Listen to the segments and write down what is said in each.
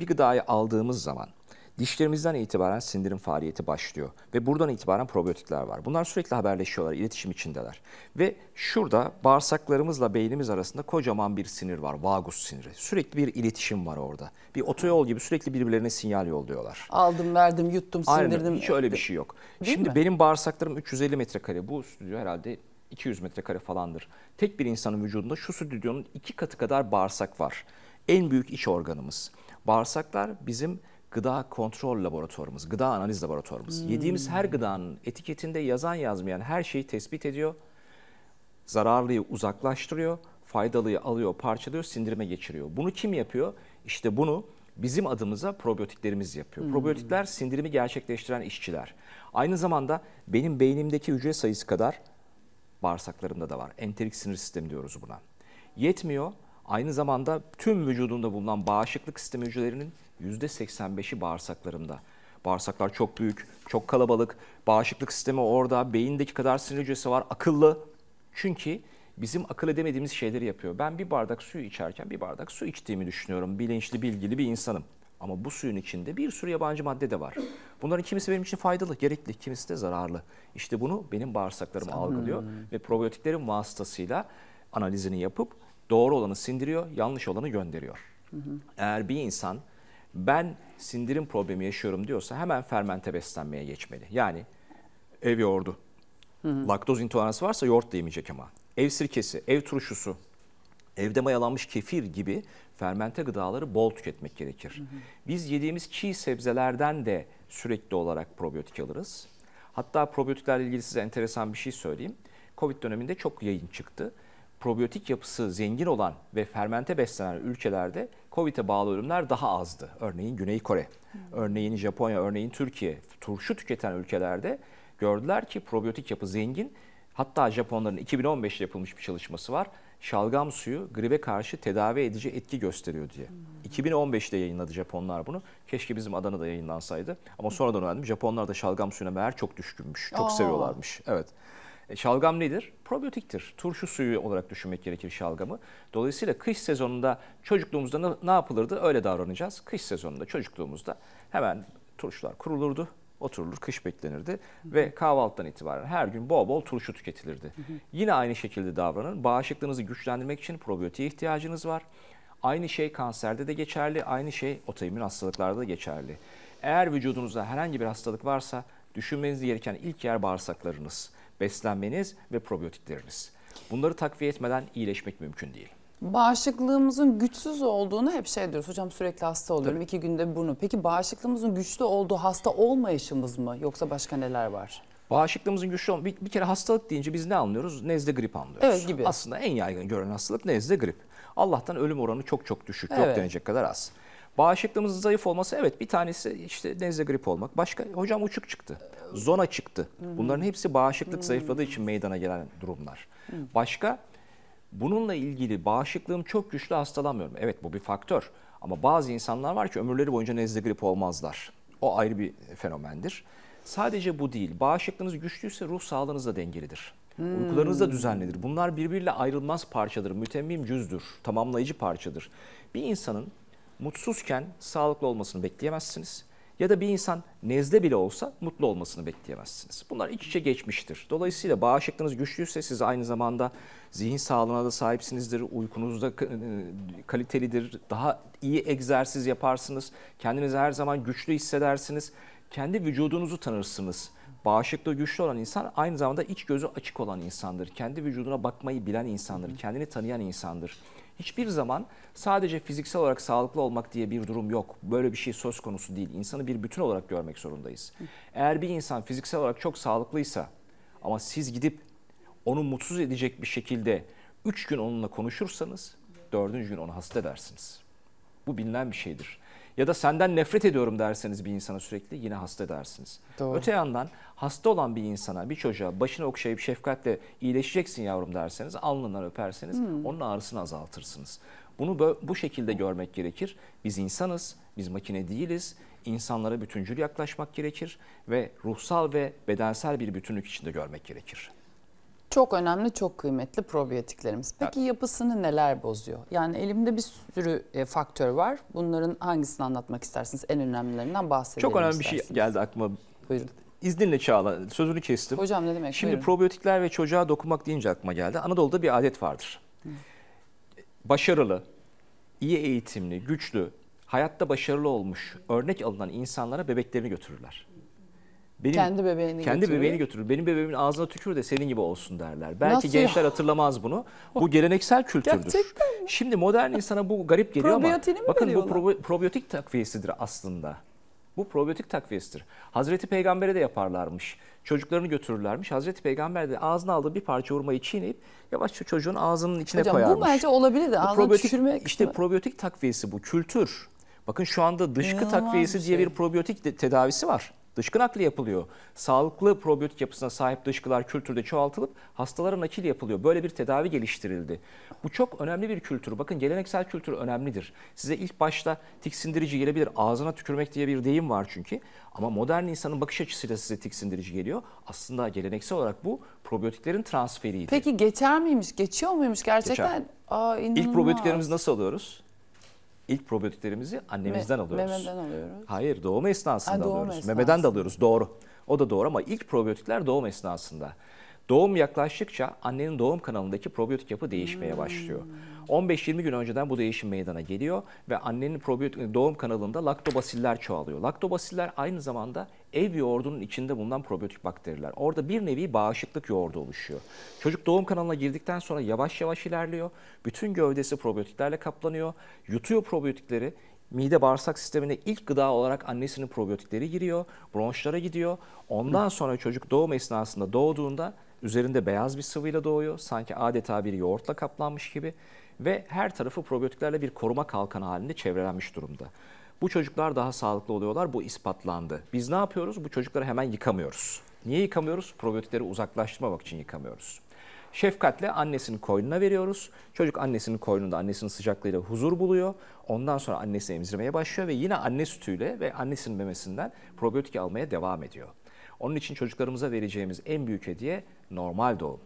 bir gıdayı aldığımız zaman dişlerimizden itibaren sindirim faaliyeti başlıyor. Ve buradan itibaren probiyotikler var. Bunlar sürekli haberleşiyorlar, iletişim içindeler. Ve şurada bağırsaklarımızla beynimiz arasında kocaman bir sinir var, vagus siniri. Sürekli bir iletişim var orada. Bir otoyol gibi sürekli birbirlerine sinyal yolluyorlar. Aldım, verdim, yuttum, sindirdim. Aynen, hiç öyle bir şey yok. Değil Şimdi mi? benim bağırsaklarım 350 metrekare. Bu stüdyo herhalde 200 metrekare falandır. Tek bir insanın vücudunda şu stüdyonun iki katı kadar bağırsak var en büyük iç organımız. Bağırsaklar bizim gıda kontrol laboratuvarımız, gıda analiz laboratuvarımız. Hmm. Yediğimiz her gıdanın etiketinde yazan yazmayan her şeyi tespit ediyor. Zararlıyı uzaklaştırıyor, faydalıyı alıyor, parçalıyor, sindirime geçiriyor. Bunu kim yapıyor? İşte bunu bizim adımıza probiyotiklerimiz yapıyor. Hmm. Probiyotikler sindirimi gerçekleştiren işçiler. Aynı zamanda benim beynimdeki hücre sayısı kadar bağırsaklarımda da var. Enterik sinir sistemi diyoruz buna. Yetmiyor. Aynı zamanda tüm vücudunda bulunan bağışıklık sistemi hücrelerinin %85'i bağırsaklarında. Bağırsaklar çok büyük, çok kalabalık. Bağışıklık sistemi orada, beyindeki kadar sinir hücresi var, akıllı. Çünkü bizim akıl edemediğimiz şeyleri yapıyor. Ben bir bardak suyu içerken bir bardak su içtiğimi düşünüyorum. Bilinçli, bilgili bir insanım. Ama bu suyun içinde bir sürü yabancı madde de var. Bunların kimisi benim için faydalı, gerekli, kimisi de zararlı. İşte bunu benim bağırsaklarım Sanırım. algılıyor hmm. ve probiyotiklerin vasıtasıyla analizini yapıp doğru olanı sindiriyor, yanlış olanı gönderiyor. Hı hı. Eğer bir insan ben sindirim problemi yaşıyorum diyorsa hemen fermente beslenmeye geçmeli. Yani ev yoğurdu, laktoz intoleransı varsa yoğurt da yemeyecek ama. Ev sirkesi, ev turşusu, evde mayalanmış kefir gibi fermente gıdaları bol tüketmek gerekir. Hı hı. Biz yediğimiz çiğ sebzelerden de sürekli olarak probiyotik alırız. Hatta probiyotiklerle ilgili size enteresan bir şey söyleyeyim. Covid döneminde çok yayın çıktı probiyotik yapısı zengin olan ve fermente beslenen ülkelerde COVID'e bağlı ölümler daha azdı. Örneğin Güney Kore, örneğin Japonya, örneğin Türkiye turşu tüketen ülkelerde gördüler ki probiyotik yapı zengin. Hatta Japonların 2015'te yapılmış bir çalışması var. Şalgam suyu gribe karşı tedavi edici etki gösteriyor diye. Hmm. 2015'te yayınladı Japonlar bunu. Keşke bizim Adana'da yayınlansaydı. Ama sonradan öğrendim Japonlar da şalgam suyuna meğer çok düşkünmüş. Çok Oo. seviyorlarmış. Evet. E, şalgam nedir? Probiyotiktir. Turşu suyu olarak düşünmek gerekir şalgamı. Dolayısıyla kış sezonunda çocukluğumuzda ne, ne yapılırdı? Öyle davranacağız. Kış sezonunda çocukluğumuzda hemen turşular kurulurdu oturulur, kış beklenirdi hı hı. ve kahvaltıdan itibaren her gün bol bol turşu tüketilirdi. Hı hı. Yine aynı şekilde davranın. Bağışıklığınızı güçlendirmek için probiyotiğe ihtiyacınız var. Aynı şey kanserde de geçerli, aynı şey otoimmün hastalıklarda da geçerli. Eğer vücudunuzda herhangi bir hastalık varsa düşünmeniz gereken ilk yer bağırsaklarınız beslenmeniz ve probiyotikleriniz. Bunları takviye etmeden iyileşmek mümkün değil. Bağışıklığımızın güçsüz olduğunu hep şey diyoruz. Hocam sürekli hasta oluyorum. Tabii. iki günde burnu. Peki bağışıklığımızın güçlü olduğu hasta olmayışımız mı? Yoksa başka neler var? Bağışıklığımızın güçlü olması. Bir, bir kere hastalık deyince biz ne anlıyoruz? Nezle grip anlıyoruz. Evet gibi. Aslında en yaygın görülen hastalık nezle grip. Allah'tan ölüm oranı çok çok düşük. Evet. Yok denecek kadar az. Bağışıklığımızın zayıf olması evet bir tanesi işte denizde grip olmak. Başka hocam uçuk çıktı. Zona çıktı. Bunların hepsi bağışıklık zayıfladığı için meydana gelen durumlar. Başka bununla ilgili bağışıklığım çok güçlü hastalanmıyorum. Evet bu bir faktör. Ama bazı insanlar var ki ömürleri boyunca nezle grip olmazlar. O ayrı bir fenomendir. Sadece bu değil. Bağışıklığınız güçlüyse ruh sağlığınız da dengelidir. Hmm. Uykularınız da düzenlidir. Bunlar birbiriyle ayrılmaz parçadır. Mütemmim cüzdür. Tamamlayıcı parçadır. Bir insanın mutsuzken sağlıklı olmasını bekleyemezsiniz. Ya da bir insan nezle bile olsa mutlu olmasını bekleyemezsiniz. Bunlar iç içe geçmiştir. Dolayısıyla bağışıklığınız güçlüyse siz aynı zamanda zihin sağlığına da sahipsinizdir. Uykunuz da e, kalitelidir. Daha iyi egzersiz yaparsınız. Kendinizi her zaman güçlü hissedersiniz. Kendi vücudunuzu tanırsınız. Bağışıklığı güçlü olan insan aynı zamanda iç gözü açık olan insandır. Kendi vücuduna bakmayı bilen insandır. Kendini tanıyan insandır. Hiçbir zaman sadece fiziksel olarak sağlıklı olmak diye bir durum yok. Böyle bir şey söz konusu değil. İnsanı bir bütün olarak görmek zorundayız. Eğer bir insan fiziksel olarak çok sağlıklıysa ama siz gidip onu mutsuz edecek bir şekilde 3 gün onunla konuşursanız dördüncü gün onu hasta edersiniz. Bu bilinen bir şeydir ya da senden nefret ediyorum derseniz bir insana sürekli yine hasta dersiniz. Doğru. Öte yandan hasta olan bir insana, bir çocuğa başını okşayıp şefkatle iyileşeceksin yavrum derseniz, alnından öperseniz hmm. onun ağrısını azaltırsınız. Bunu bu şekilde görmek gerekir. Biz insanız, biz makine değiliz. İnsanlara bütüncül yaklaşmak gerekir ve ruhsal ve bedensel bir bütünlük içinde görmek gerekir. Çok önemli, çok kıymetli probiyotiklerimiz. Peki yapısını neler bozuyor? Yani elimde bir sürü e, faktör var. Bunların hangisini anlatmak istersiniz? En önemlilerinden bahsedelim Çok önemli istersiniz. bir şey geldi aklıma. Buyurun. İzninle Çağla, sözünü kestim. Hocam ne demek? Şimdi Buyurun. probiyotikler ve çocuğa dokunmak deyince aklıma geldi. Anadolu'da bir adet vardır. Hı. Başarılı, iyi eğitimli, güçlü, hayatta başarılı olmuş, örnek alınan insanlara bebeklerini götürürler benim kendi bebeğini kendi götürür. bebeğini götürür. Benim bebeğimin ağzına tükür de senin gibi olsun derler. Belki Nasıl gençler ya? hatırlamaz bunu. Bu geleneksel kültürdür. Gerçekten mi? Şimdi modern insana bu garip geliyor ama bakın bu probi probiyotik takviyesidir aslında. Bu probiyotik takviyesidir. Hazreti Peygamber'e de yaparlarmış. Çocuklarını götürürlermiş. Hazreti Peygamber de ağzına aldığı bir parça hurmayı çiğneyip yavaşça çocuğun ağzının içine Hocam, koyarmış. Bu bence olabilir de ağzına tükürmek. İşte mi? probiyotik takviyesi bu kültür. Bakın şu anda dışkı İnanılmaz takviyesi şey. diye bir şey. probiyotik de, tedavisi var. Dışkı nakli yapılıyor. Sağlıklı probiyotik yapısına sahip dışkılar kültürde çoğaltılıp hastalara nakil yapılıyor. Böyle bir tedavi geliştirildi. Bu çok önemli bir kültür. Bakın geleneksel kültür önemlidir. Size ilk başta tiksindirici gelebilir. Ağzına tükürmek diye bir deyim var çünkü. Ama modern insanın bakış açısıyla size tiksindirici geliyor. Aslında geleneksel olarak bu probiyotiklerin transferiydi. Peki geçer miymiş? Geçiyor muymuş gerçekten? Geçer. Aa, İlk probiyotiklerimizi nasıl alıyoruz? ilk probiyotiklerimizi annemizden Me alıyoruz. Memeden alıyoruz. Hayır doğum esnasında ha, doğum alıyoruz. Esnasında. Memeden de alıyoruz doğru. O da doğru ama ilk probiyotikler doğum esnasında. Doğum yaklaştıkça annenin doğum kanalındaki probiyotik yapı değişmeye hmm. başlıyor. 15-20 gün önceden bu değişim meydana geliyor ve annenin probiyotik e, doğum kanalında laktobasiller çoğalıyor. Laktobasiller aynı zamanda ev yoğurdunun içinde bulunan probiyotik bakteriler. Orada bir nevi bağışıklık yoğurdu oluşuyor. Çocuk doğum kanalına girdikten sonra yavaş yavaş ilerliyor. Bütün gövdesi probiyotiklerle kaplanıyor. Yutuyor probiyotikleri mide bağırsak sistemine ilk gıda olarak annesinin probiyotikleri giriyor, bronşlara gidiyor. Ondan sonra çocuk doğum esnasında doğduğunda Üzerinde beyaz bir sıvıyla doğuyor. Sanki adeta bir yoğurtla kaplanmış gibi ve her tarafı probiyotiklerle bir koruma kalkanı halinde çevrelenmiş durumda. Bu çocuklar daha sağlıklı oluyorlar. Bu ispatlandı. Biz ne yapıyoruz? Bu çocukları hemen yıkamıyoruz. Niye yıkamıyoruz? Probiyotikleri uzaklaştırmamak için yıkamıyoruz. Şefkatle annesinin koynuna veriyoruz. Çocuk annesinin koynunda annesinin sıcaklığıyla huzur buluyor. Ondan sonra annesi emzirmeye başlıyor ve yine anne sütüyle ve annesinin memesinden probiyotik almaya devam ediyor. Onun için çocuklarımıza vereceğimiz en büyük hediye normal doğum.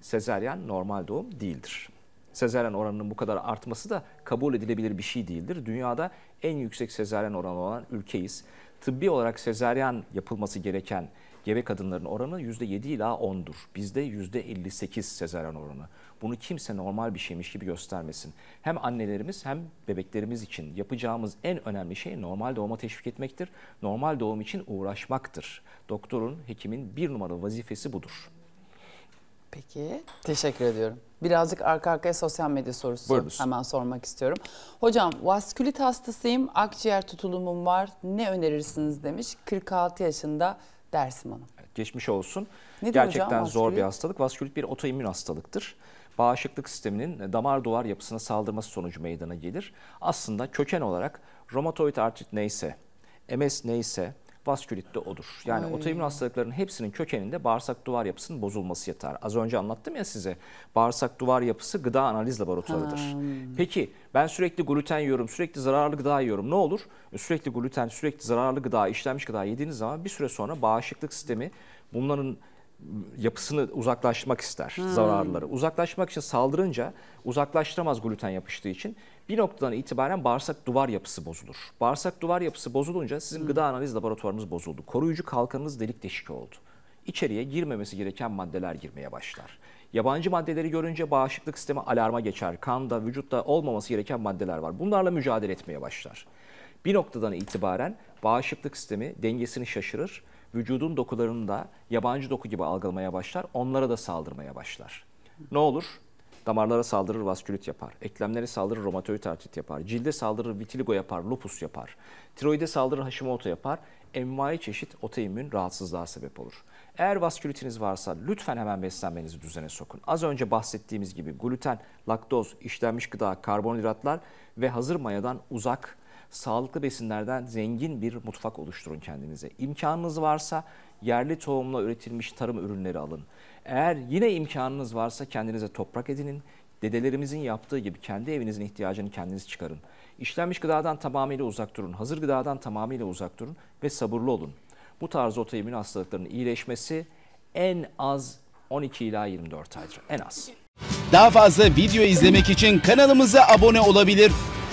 Sezaryen normal doğum değildir. Sezaryen oranının bu kadar artması da kabul edilebilir bir şey değildir. Dünyada en yüksek sezaryen oranı olan ülkeyiz tıbbi olarak sezeryan yapılması gereken gebe kadınların oranı %7 ila 10'dur. Bizde %58 sezaryen oranı. Bunu kimse normal bir şeymiş gibi göstermesin. Hem annelerimiz hem bebeklerimiz için yapacağımız en önemli şey normal doğuma teşvik etmektir. Normal doğum için uğraşmaktır. Doktorun, hekimin bir numaralı vazifesi budur. Peki, teşekkür ediyorum birazcık arka arkaya sosyal medya sorusu Buyurunuz. hemen sormak istiyorum. Hocam vaskülit hastasıyım, akciğer tutulumum var. Ne önerirsiniz demiş. 46 yaşında Dersim Hanım. geçmiş olsun. Nedir Gerçekten hocam, zor bir hastalık. Vaskülit bir otoimmün hastalıktır bağışıklık sisteminin damar duvar yapısına saldırması sonucu meydana gelir. Aslında köken olarak romatoid artrit neyse, MS neyse, vaskülit de odur. Yani Ay. otoimmün hastalıkların hepsinin kökeninde bağırsak duvar yapısının bozulması yatar. Az önce anlattım ya size bağırsak duvar yapısı gıda analiz laboratuvarıdır. Ha. Peki ben sürekli gluten yiyorum, sürekli zararlı gıda yiyorum. Ne olur? E, sürekli gluten, sürekli zararlı gıda, işlenmiş gıda yediğiniz zaman bir süre sonra bağışıklık sistemi bunların yapısını uzaklaştırmak ister hmm. zararları. Uzaklaşmak için saldırınca uzaklaştıramaz gluten yapıştığı için bir noktadan itibaren bağırsak duvar yapısı bozulur. Bağırsak duvar yapısı bozulunca sizin hmm. gıda analiz laboratuvarınız bozuldu. Koruyucu kalkanınız delik deşik oldu. İçeriye girmemesi gereken maddeler girmeye başlar. Yabancı maddeleri görünce bağışıklık sistemi alarma geçer. Kanda, vücutta olmaması gereken maddeler var. Bunlarla mücadele etmeye başlar. Bir noktadan itibaren bağışıklık sistemi dengesini şaşırır. Vücudun dokularını da yabancı doku gibi algılamaya başlar. Onlara da saldırmaya başlar. Ne olur? Damarlara saldırır vaskülit yapar. Eklemlere saldırır romatoid artrit yapar. Cilde saldırır vitiligo yapar, lupus yapar. Tiroide saldırır Hashimoto yapar. Envai çeşit otoimmün rahatsızlığa sebep olur. Eğer vaskülitiniz varsa lütfen hemen beslenmenizi düzene sokun. Az önce bahsettiğimiz gibi gluten, laktoz, işlenmiş gıda, karbonhidratlar ve hazır mayadan uzak sağlıklı besinlerden zengin bir mutfak oluşturun kendinize. İmkanınız varsa yerli tohumla üretilmiş tarım ürünleri alın. Eğer yine imkanınız varsa kendinize toprak edinin. Dedelerimizin yaptığı gibi kendi evinizin ihtiyacını kendiniz çıkarın. İşlenmiş gıdadan tamamıyla uzak durun. Hazır gıdadan tamamıyla uzak durun ve sabırlı olun. Bu tarz otoimmün hastalıklarının iyileşmesi en az 12 ila 24 aydır. En az. Daha fazla video izlemek için kanalımıza abone olabilir.